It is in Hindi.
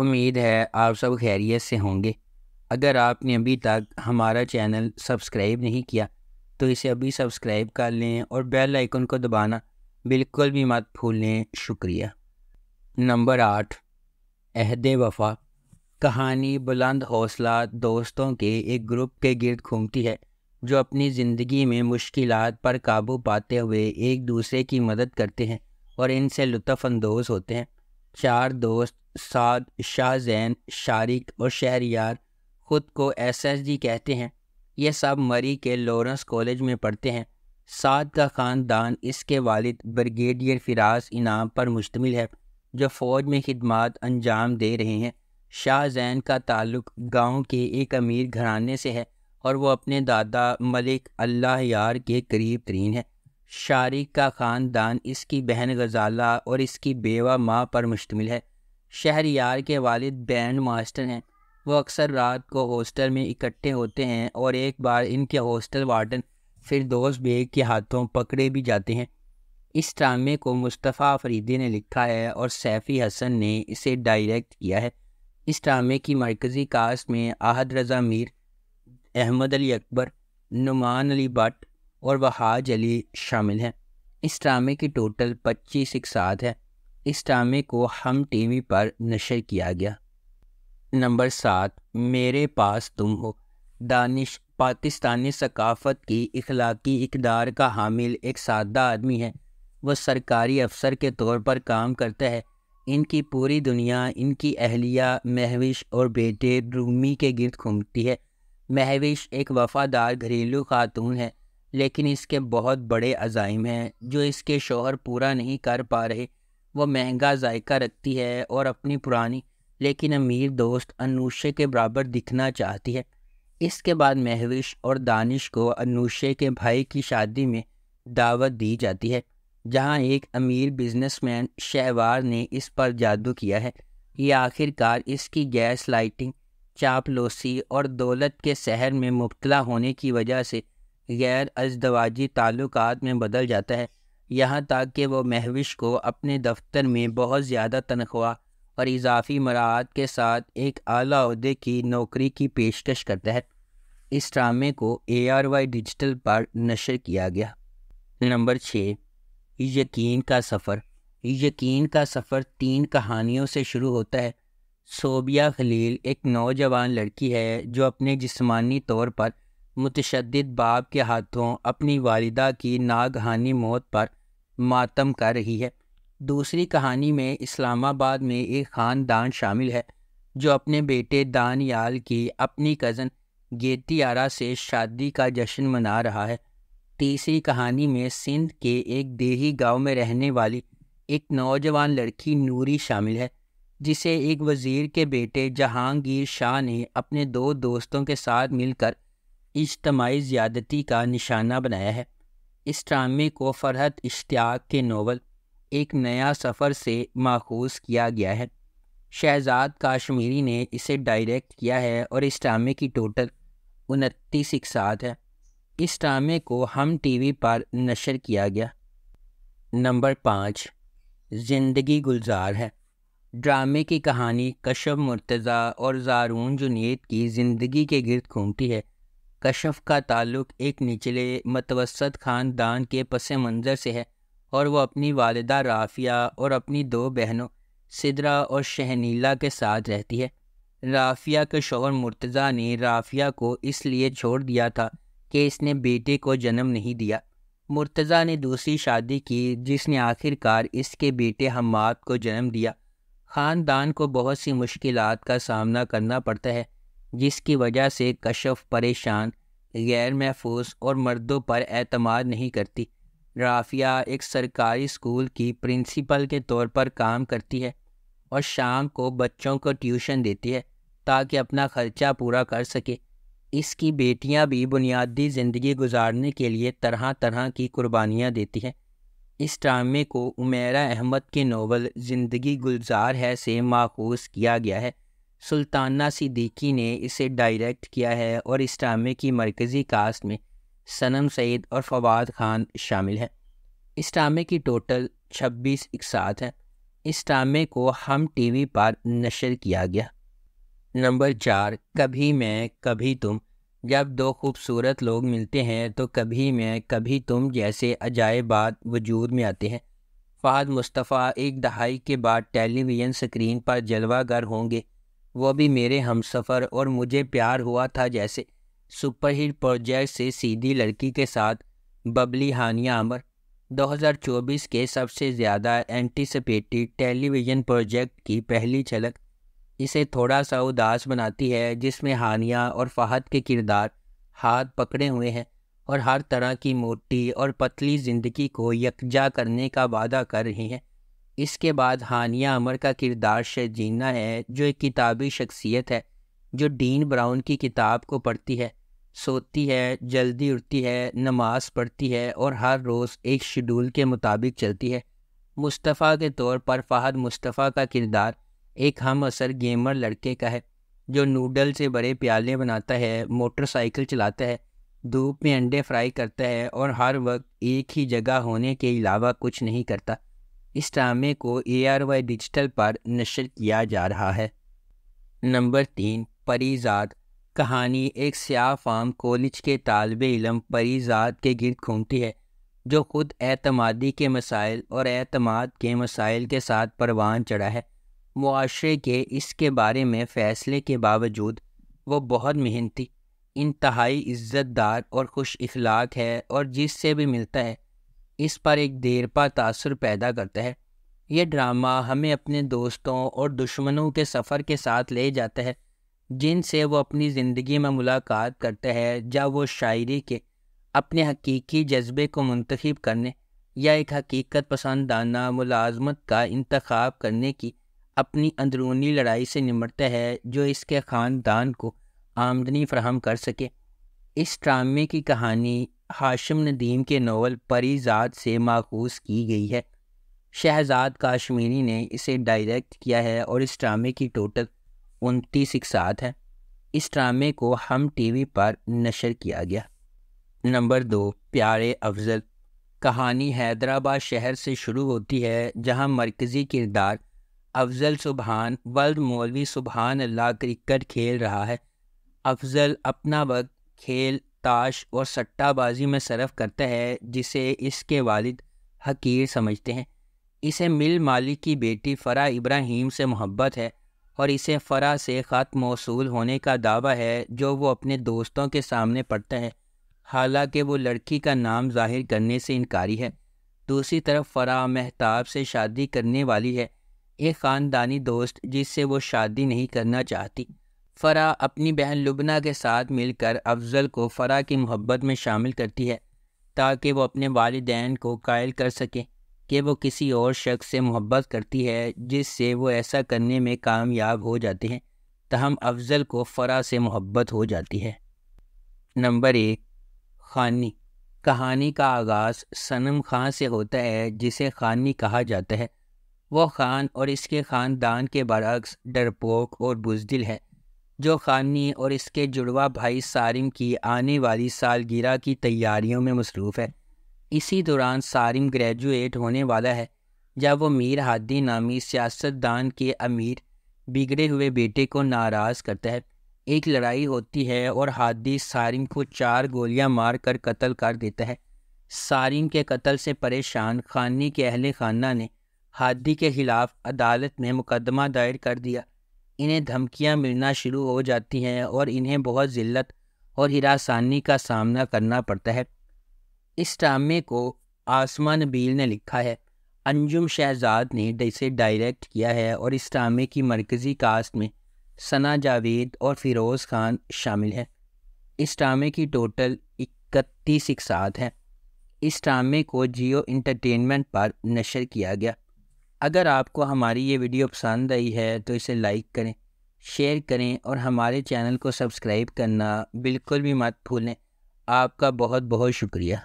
उम्मीद है आप सब खैरियत से होंगे अगर आपने अभी तक हमारा चैनल सब्सक्राइब नहीं किया तो इसे अभी सब्सक्राइब कर लें और बेल आइकन को दबाना बिल्कुल भी मत भूलें शुक्रिया नंबर आठ अहद वफा कहानी बुलंद हौसला दोस्तों के एक ग्रुप के गिरद घूमती है जो अपनी ज़िंदगी में मुश्किल पर काबू पाते हुए एक दूसरे की मदद करते हैं और इनसे लुफ़ानंदोज़ होते हैं चार दोस्त साद शाह जैन शारिक और शहरियार ख़ुद को एस एस जी कहते हैं ये सब मरी के लॉरेंस कॉलेज में पढ़ते हैं साद का ख़ानदान इसके वालिद ब्रिगेडियर फिराज इनाम पर मुश्तमिल है जो फ़ौज में खदमात अंजाम दे रहे हैं शाह जैन का ताल्लुक गांव के एक अमीर घराने से है और वो अपने दादा मलिक अल्लाह यार के करीब तरीन है शारिक का ख़ानदान इसकी बहन गजाला और इसकी बेवा माँ पर मुश्तमिल है शहर यार के वालिद बैंड मास्टर हैं वो अक्सर रात को हॉस्टल में इकट्ठे होते हैं और एक बार इनके हॉस्टल वार्डन दोस्त बेग के हाथों पकड़े भी जाते हैं इस ड्रामे को मुस्तफ़ा फरीदी ने लिखा है और सैफ़ी हसन ने इसे डायरेक्ट किया है इस ड्रामे की मरकज़ी कास्ट में आहद रज़ा मीर अहमद अली अकबर नुमान अली भट्ट और वहाज अली शामिल हैं इस ड्रामे की टोटल पच्चीस इकसात है इस ड्रामे को हम टीवी पर नशर किया गया नंबर सात मेरे पास तुम हो दानिश पाकिस्तानी सकाफ़त की इखलाकी इकदार का हामिल एक सादा आदमी है वह सरकारी अफसर के तौर पर काम करता है इनकी पूरी दुनिया इनकी अहलिया महविश और बेटे रूमी के गिरद घूमती है महविश एक वफ़ादार घरेलू खातून है लेकिन इसके बहुत बड़े अजाइम हैं जो इसके शोहर पूरा नहीं कर पा रहे वह महंगा जायका रखती है और अपनी पुरानी लेकिन अमीर दोस्त अनूशे के बराबर दिखना चाहती है इसके बाद महविश और दानिश को अनूशे के भाई की शादी में दावत दी जाती है जहां एक अमीर बिजनेसमैन शहवार ने इस पर जादू किया है ये आखिरकार इसकी गैस लाइटिंग चापलोसी और दौलत के शहर में मुबतला होने की वजह से गैर अजदवाजी ताल्लुक में बदल जाता है यहाँ तक कि वो महविश को अपने दफ्तर में बहुत ज़्यादा तनख्वाह और इजाफी मराहत के साथ एक आला की नौकरी की पेशकश करता है इस ड्रामे को ए आर वाई डिजिटल पर नशर किया गया नंबर छः यकीन का सफ़र यकीन का सफ़र तीन कहानियों से शुरू होता है सोबिया खलील एक नौजवान लड़की है जो अपने जिस्मानी तौर पर मुतशद बाप के हाथों अपनी वालदा की नागहानी मौत पर मातम कर रही है दूसरी कहानी में इस्लामाबाद में एक ख़ानदान शामिल है जो अपने बेटे दानियाल की अपनी कज़न गेतियारा से शादी का जश्न मना रहा है तीसरी कहानी में सिंध के एक देही गांव में रहने वाली एक नौजवान लड़की नूरी शामिल है जिसे एक वज़ीर के बेटे जहांगीर शाह ने अपने दो दोस्तों के साथ मिलकर इज्तमाही ज़्यादती का निशाना बनाया है इस ड्रामे को फरहत इश्तियाक के नावल एक नया सफ़र से माखूज किया गया है शहजाद काश्मीरी ने इसे डायरेक्ट किया है और इस ड्रामे की टोटल उनतीस इकसात है इस ड्रामे को हम टीवी पर नशर किया गया नंबर पाँच ज़िंदगी गुलजार है ड्रामे की कहानी कशब मुर्तज़ा और जारून जुनीत की ज़िंदगी के गिरद घूमती है कशफ का ताल्लुक एक निचले मतवसत ख़ानदान के पस मंज़र से है और वह अपनी वालदा राफ़िया और अपनी दो बहनों सिदरा और शहनीला के साथ रहती है राफ़िया के शोहर मुर्तज़ा ने राफ़िया को इसलिए छोड़ दिया था कि इसने बेटे को जन्म नहीं दिया मुर्तज़ा ने दूसरी शादी की जिसने आखिरकार इसके बेटे हमाद को जन्म दिया ख़ानदान को बहुत सी मुश्किल का सामना करना पड़ता है जिसकी वजह से कशफ परेशान गैर महफूज और मर्दों पर अतमाद नहीं करती राफिया एक सरकारी स्कूल की प्रिंसिपल के तौर पर काम करती है और शाम को बच्चों को ट्यूशन देती है ताकि अपना खर्चा पूरा कर सके इसकी बेटियां भी बुनियादी ज़िंदगी गुजारने के लिए तरह तरह की कुर्बानियां देती हैं इस ड्रामे को उमेरा अहमद के नावल ज़िंदगी गुलजार है से माखूज किया गया है सुल्ताना सिद्दीकी ने इसे डायरेक्ट किया है और इस ड्रामे की मरकज़ी कास्ट में सनम सईद और फवाद खान शामिल हैं इस ड्रामे की टोटल छब्बीस इकसात हैं इस ड्रामे को हम टीवी पर नशर किया गया नंबर चार कभी मैं कभी तुम जब दो खूबसूरत लोग मिलते हैं तो कभी मैं कभी तुम जैसे अजायबात वजूद में आते हैं फ़हद मुस्तफ़ा एक दहाई के बाद टेलीविज़न स्क्रीन पर जलवागर होंगे वह भी मेरे हमसफ़र और मुझे प्यार हुआ था जैसे सुपरहिट प्रोजेक्ट से सीधी लड़की के साथ बबली हानिया अमर 2024 के सबसे ज़्यादा एंटिसपेटेड टेलीविज़न प्रोजेक्ट की पहली झलक इसे थोड़ा सा उदास बनाती है जिसमें हानिया और फ़हद के किरदार हाथ पकड़े हुए हैं और हर तरह की मोटी और पतली ज़िंदगी को यकजा करने का वादा कर रही हैं इसके बाद हानिया अमर का किरदार शजीना है जो एक किताबी शख्सियत है जो डीन ब्राउन की किताब को पढ़ती है सोती है जल्दी उठती है नमाज पढ़ती है और हर रोज़ एक शेड्यूल के मुताबिक चलती है मुस्तफ़ा के तौर पर फ़हद मुस्तफ़ा का किरदार एक हम असर गेमर लड़के का है जो नूडल से बड़े प्याले बनाता है मोटरसाइकिल चलाता है धूप में अंडे फ्राई करता है और हर वक्त एक ही जगह होने के अलावा कुछ नहीं करता इस ड्रामे को ए आर वाई डिजिटल पर नशर किया जा रहा है नंबर तीन परीजाद कहानी एक सयाह फार्म कॉलेज के तालब इलम परीजाद के गिरद घूमती है जो खुद एतमादी के मसाइल और एतमाद के मसाइल के साथ परवान चढ़ा है मुआरे के इसके बारे में फ़ैसले के बावजूद वो बहुत मेहनती इंतहाई इज़्ज़तदार और खुश इखलाक है और जिससे भी मिलता है इस पर एक देर पर तासर पैदा करता है यह ड्रामा हमें अपने दोस्तों और दुश्मनों के सफ़र के साथ ले जाता है जिनसे वो अपनी ज़िंदगी में मुलाकात करता है जब वो शायरी के अपने हकीकी जज्बे को मंतखब करने या एक हकीकत पसंदाना मुलाजमत का इंतखब करने की अपनी अंदरूनी लड़ाई से निमटता है जो इसके ख़ानदान को आमदनी फ्राहम कर सके इस ड्रामे की कहानी हाशिम नदीम के नावल परीजाद से माखूज की गई है शहजाद काश्मीरी ने इसे डायरेक्ट किया है और इस ड्रामे की टोटल उनतीस इकसात है इस ड्रामे को हम टीवी पर नशर किया गया नंबर दो प्यारे अफजल कहानी हैदराबाद शहर से शुरू होती है जहां मरकज़ी किरदार अफजल सुबहान वल्द मौलवी सुबहान अल्लाह क्रिकेट खेल रहा है अफजल अपना वक्त खेल ताश और सट्टाबाजी में सरफ करता है जिसे इसके वालिद हकीर समझते हैं इसे मिल मालिक की बेटी फ़रा इब्राहिम से मोहब्बत है और इसे फ़रा से ख़त मौसू होने का दावा है जो वो अपने दोस्तों के सामने पढ़ता है हालांकि वो लड़की का नाम जाहिर करने से इनकारी है दूसरी तरफ फ़रा महताब से शादी करने वाली है एक ख़ानदानी दोस्त जिससे वो शादी नहीं करना चाहती फ़रा अपनी बहन लुबना के साथ मिलकर अफजल को फ़रा की मोहब्बत में शामिल करती है ताकि वो अपने वालदेन को कायल कर सकें कि वो किसी और शख्स से मोहब्बत करती है जिससे वो ऐसा करने में कामयाब हो जाते हैं तहम अफजल को फ़रा से मोहब्बत हो जाती है नंबर एक खानी कहानी का आगाज़ सनम खां से होता है जिसे खानी कहा जाता है वह खान और इसके ख़ानदान के बरक्स डरपोक और बुजदिल है जो खानी और इसके जुड़वा भाई सारिम की आने वाली सालगिरह की तैयारियों में मसरूफ़ है इसी दौरान सारिम ग्रेजुएट होने वाला है जब वो मीर हादी नामी सियासतदान के अमीर बिगड़े हुए बेटे को नाराज़ करता है एक लड़ाई होती है और हादी सारिम को चार गोलियां मार कर कत्ल कर देता है सारिम के कत्ल से परेशान खानी के अहल खाना ने हादी के ख़िलाफ़ अदालत में मुकदमा दायर कर दिया इन्हें धमकियां मिलना शुरू हो जाती हैं और इन्हें बहुत ज़िल्लत और हिरासानी का सामना करना पड़ता है इस ड्रामे को आसमान बील ने लिखा है अंजुम शहजाद ने इसे डायरेक्ट किया है और इस ड्रामे की मरकज़ी कास्ट में सना जावेद और फिरोज़ खान शामिल हैं इस ड्रामे की टोटल इकतीस इकसात हैं इस ड्रामे को जियो इंटरटेनमेंट पर नशर किया गया अगर आपको हमारी ये वीडियो पसंद आई है तो इसे लाइक करें शेयर करें और हमारे चैनल को सब्सक्राइब करना बिल्कुल भी मत भूलें आपका बहुत बहुत शुक्रिया